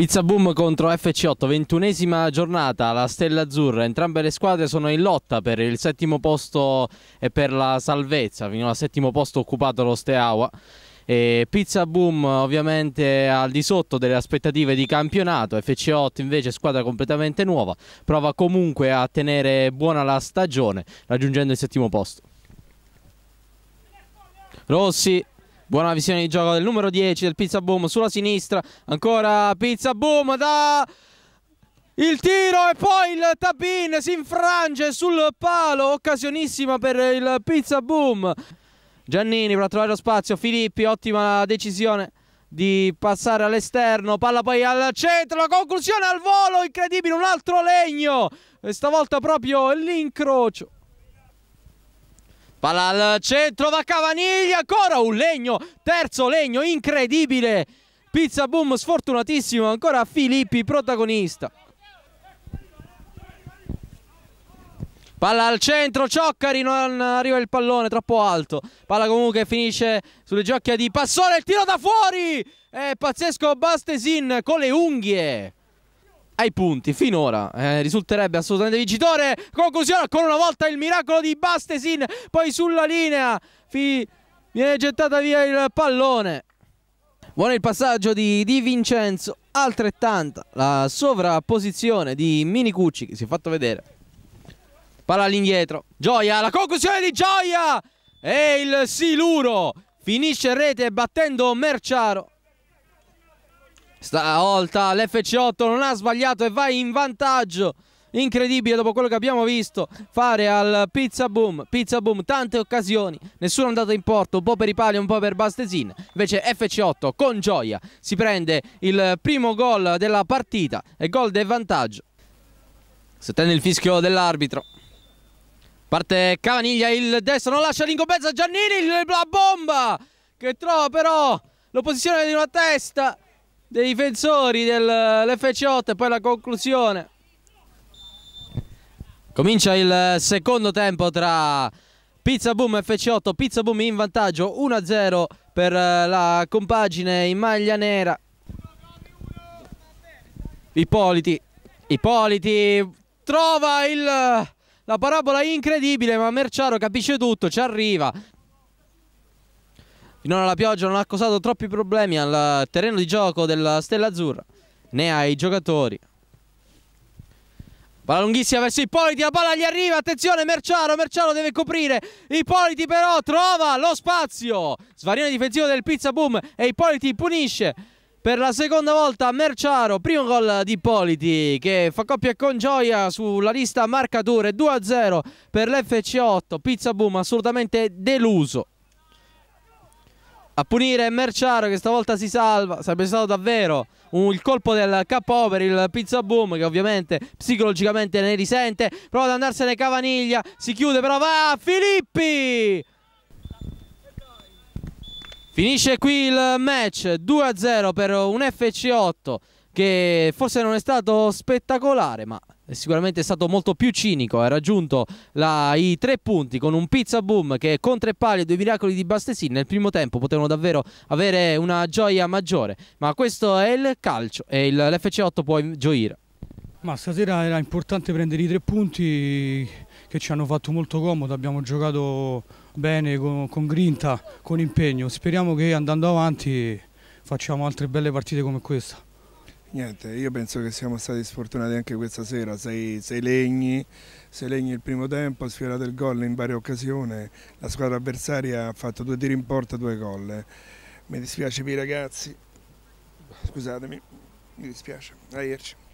Pizza Boom contro FC8, ventunesima giornata, la Stella Azzurra, entrambe le squadre sono in lotta per il settimo posto e per la salvezza, fino al settimo posto occupato lo Steaua. E Pizza Boom ovviamente al di sotto delle aspettative di campionato, FC8 invece squadra completamente nuova, prova comunque a tenere buona la stagione raggiungendo il settimo posto. Rossi Buona visione di gioco del numero 10 del Pizza Boom sulla sinistra. Ancora Pizza Boom da... Il tiro e poi il tapin si infrange sul palo, occasionissima per il Pizza Boom. Giannini per trovare lo spazio, Filippi, ottima decisione di passare all'esterno, palla poi al centro, la conclusione al volo, incredibile, un altro legno, stavolta proprio l'incrocio. Palla al centro, va Cavaniglia, ancora un legno, terzo legno, incredibile. Pizza boom sfortunatissimo, ancora Filippi protagonista. Palla al centro, Cioccari, non arriva il pallone, troppo alto. Palla comunque finisce sulle giocchie di Passone, il tiro da fuori! È pazzesco Bastesin con le unghie ai punti finora eh, risulterebbe assolutamente vincitore conclusione ancora una volta il miracolo di Bastesin poi sulla linea fi... viene gettata via il pallone buono il passaggio di Di Vincenzo altrettanta la sovrapposizione di Minicucci che si è fatto vedere palla all'indietro Gioia la conclusione di Gioia e il Siluro finisce rete battendo Merciaro Stavolta l'FC8 non ha sbagliato e va in vantaggio. Incredibile dopo quello che abbiamo visto fare al Pizza Boom. Pizza Boom, tante occasioni, nessuno è andato in porto, un po' per i pali, un po' per Bastesin. Invece FC8 con gioia si prende il primo gol della partita e gol del vantaggio. Settende il fischio dell'arbitro. Parte Cavaniglia, il destro non lascia l'incombenza Giannini, la bomba che trova però l'opposizione di una testa dei difensori dell'FC8 eh, e poi la conclusione. Comincia il eh, secondo tempo tra Pizza Boom e FC8, Pizza Boom in vantaggio 1-0 per eh, la compagine in maglia nera. Ippoliti, Ippoliti trova il, la parabola incredibile ma Merciaro capisce tutto, ci arriva, Finora la pioggia non ha causato troppi problemi al terreno di gioco della Stella Azzurra, né ai giocatori. Palla lunghissima verso Ippoliti, la palla gli arriva, attenzione Merciaro, Merciaro deve coprire, Ippoliti però trova lo spazio, svarione difensivo del Pizza Boom e Ippoliti punisce per la seconda volta Merciaro, primo gol di Ippoliti che fa coppia con Gioia sulla lista marcature, 2-0 per l'FC8, Pizza Boom assolutamente deluso a punire Merciaro che stavolta si salva, sarebbe stato davvero un, il colpo del KO per il Pizza Boom che ovviamente psicologicamente ne risente, prova ad andarsene Cavaniglia, si chiude però va Filippi! Finisce qui il match 2-0 per un FC8 che forse non è stato spettacolare, ma sicuramente è stato molto più cinico. Ha raggiunto la, i tre punti con un pizza boom che con tre pali e due miracoli di Bastesin nel primo tempo potevano davvero avere una gioia maggiore. Ma questo è il calcio e l'FC8 può gioire. Ma stasera era importante prendere i tre punti che ci hanno fatto molto comodo, abbiamo giocato bene, con, con grinta, con impegno. Speriamo che andando avanti facciamo altre belle partite come questa. Niente, io penso che siamo stati sfortunati anche questa sera, sei, sei legni, sei legni il primo tempo, ha sfiorato il gol in varie occasioni, la squadra avversaria ha fatto due tiri in porta, due gol. Mi dispiace per i ragazzi, scusatemi, mi dispiace, arrivederci.